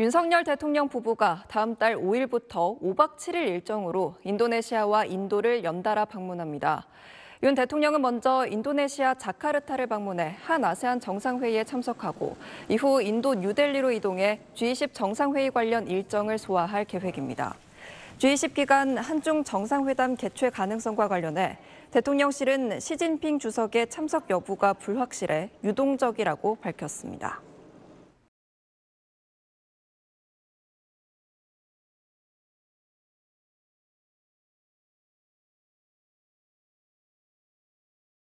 윤석열 대통령 부부가 다음 달 5일부터 5박 7일 일정으로 인도네시아와 인도를 연달아 방문합니다. 윤 대통령은 먼저 인도네시아 자카르타를 방문해 한 아세안 정상회의에 참석하고 이후 인도 뉴델리로 이동해 G20 정상회의 관련 일정을 소화할 계획입니다. G20 기간 한중 정상회담 개최 가능성과 관련해 대통령실은 시진핑 주석의 참석 여부가 불확실해 유동적이라고 밝혔습니다.